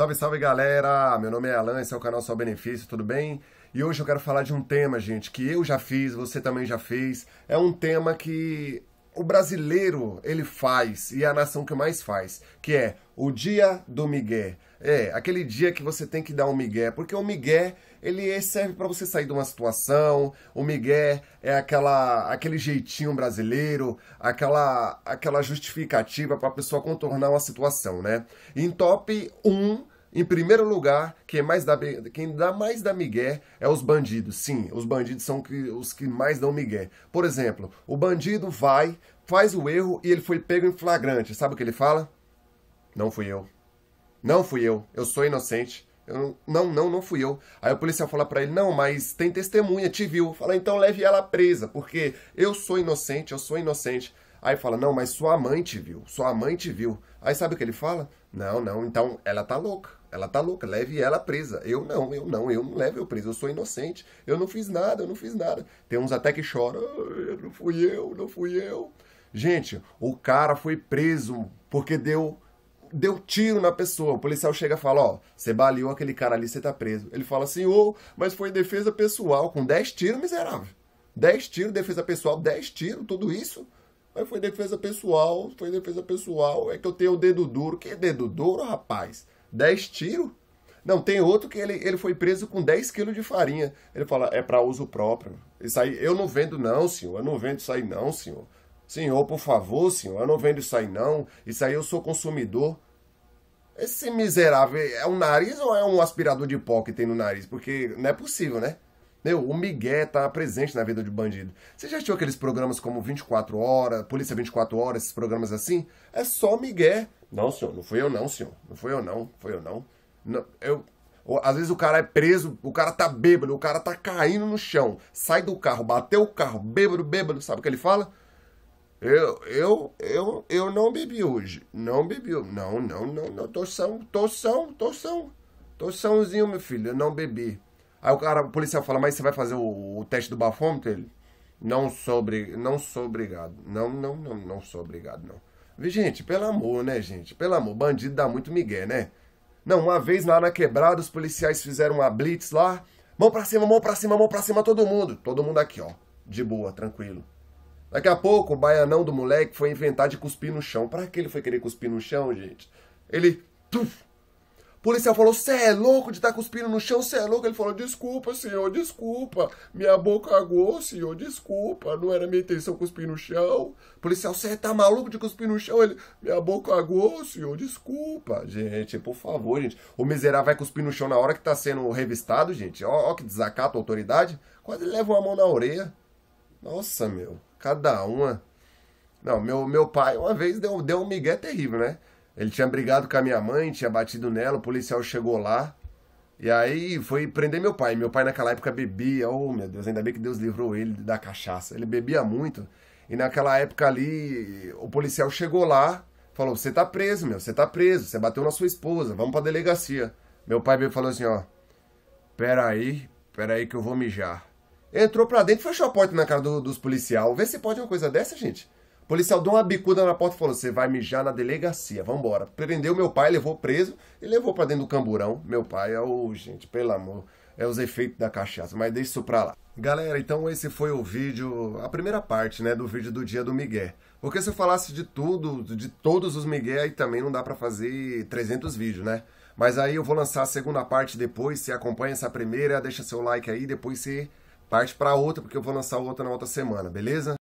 Salve, salve galera! Meu nome é Alan, esse é o canal Só Benefício, tudo bem? E hoje eu quero falar de um tema, gente, que eu já fiz, você também já fez. É um tema que o brasileiro ele faz e é a nação que mais faz, que é o dia do migué. É, aquele dia que você tem que dar um migué, porque o migué, ele serve para você sair de uma situação. O migué é aquela aquele jeitinho brasileiro, aquela aquela justificativa para a pessoa contornar uma situação, né? Em top 1 em primeiro lugar, quem, mais dá, quem dá mais da migué é os bandidos. Sim, os bandidos são que, os que mais dão migué. Por exemplo, o bandido vai, faz o erro e ele foi pego em flagrante. Sabe o que ele fala? Não fui eu. Não fui eu. Eu sou inocente. Eu não, não, não fui eu. Aí o policial fala para ele, não, mas tem testemunha, te viu. Fala, então leve ela presa, porque eu sou inocente, eu sou inocente. Aí fala, não, mas sua mãe te viu, sua mãe te viu. Aí sabe o que ele fala? Não, não, então ela tá louca, ela tá louca, leve ela presa. Eu não, eu não, eu não levo eu presa, eu sou inocente, eu não fiz nada, eu não fiz nada. Tem uns até que choram, não fui eu, não fui eu. Gente, o cara foi preso porque deu deu tiro na pessoa. O policial chega e fala: Ó, você baleou aquele cara ali, você tá preso. Ele fala assim: Ô, mas foi defesa pessoal, com 10 tiros, miserável. 10 tiros, defesa pessoal, 10 tiros, tudo isso. Aí foi defesa pessoal, foi defesa pessoal. É que eu tenho o dedo duro. Que dedo duro, rapaz? 10 tiros? Não, tem outro que ele, ele foi preso com 10 quilos de farinha. Ele fala, é para uso próprio. Isso aí, eu não vendo não, senhor. Eu não vendo isso aí não, senhor. Senhor, por favor, senhor, eu não vendo isso aí não. Isso aí eu sou consumidor. Esse miserável é um nariz ou é um aspirador de pó que tem no nariz? Porque não é possível, né? Meu, o Miguel tá presente na vida de bandido. Você já assistiu aqueles programas como 24 Horas, Polícia 24 Horas, esses programas assim? É só Miguel. Não, senhor, não fui eu não, senhor. Não fui eu não, foi eu não. não eu, às vezes o cara é preso, o cara tá bêbado, o cara tá caindo no chão. Sai do carro, bateu o carro, bêbado, bêbado. Sabe o que ele fala? Eu, eu, eu, eu não bebi hoje. Não bebi. Não, não, não, não. Tô são, tô são, tô são. Tô sãozinho, meu filho. Eu não bebi. Aí o cara, o policial fala, mas você vai fazer o, o teste do bafômetro? Ele, não sou, não sou obrigado. Não, não, não, não sou obrigado, não. Gente, pelo amor, né, gente? Pelo amor, bandido dá muito migué, né? Não, uma vez lá na quebrada, os policiais fizeram uma blitz lá. Mão pra cima, mão pra cima, mão pra cima, todo mundo. Todo mundo aqui, ó. De boa, tranquilo. Daqui a pouco, o baianão do moleque foi inventar de cuspir no chão. Pra que ele foi querer cuspir no chão, gente? Ele... Tuf, o policial falou: Você é louco de estar tá cuspindo no chão? Você é louco? Ele falou: Desculpa, senhor, desculpa. Minha boca agou, senhor, desculpa. Não era minha intenção cuspir no chão. O policial: Você tá maluco de cuspir no chão? Ele: Minha boca agou, senhor, desculpa. Gente, por favor, gente. O miserável vai cuspir no chão na hora que tá sendo revistado, gente. Ó, ó que desacato à autoridade. Quase leva uma mão na orelha. Nossa, meu. Cada uma. Não, meu, meu pai uma vez deu, deu um migué terrível, né? Ele tinha brigado com a minha mãe, tinha batido nela, o policial chegou lá. E aí foi prender meu pai. Meu pai naquela época bebia, oh meu Deus, ainda bem que Deus livrou ele da cachaça. Ele bebia muito. E naquela época ali, o policial chegou lá, falou: "Você tá preso, meu, você tá preso, você bateu na sua esposa, vamos pra delegacia". Meu pai veio falou assim, ó: "Pera aí, pera aí que eu vou mijar". Entrou pra dentro, fechou a porta na cara do, dos policial. Vê se pode uma coisa dessa, gente policial deu uma bicuda na porta e falou: Você vai mijar na delegacia, vambora. Prendeu meu pai, levou preso e levou para dentro do camburão. Meu pai é o. Gente, pelo amor. É os efeitos da cachaça, mas deixa isso pra lá. Galera, então esse foi o vídeo, a primeira parte, né, do vídeo do dia do Miguel. Porque se eu falasse de tudo, de todos os Miguel, aí também não dá para fazer 300 vídeos, né? Mas aí eu vou lançar a segunda parte depois, você acompanha essa primeira, deixa seu like aí, depois você parte para outra, porque eu vou lançar outra na outra semana, beleza?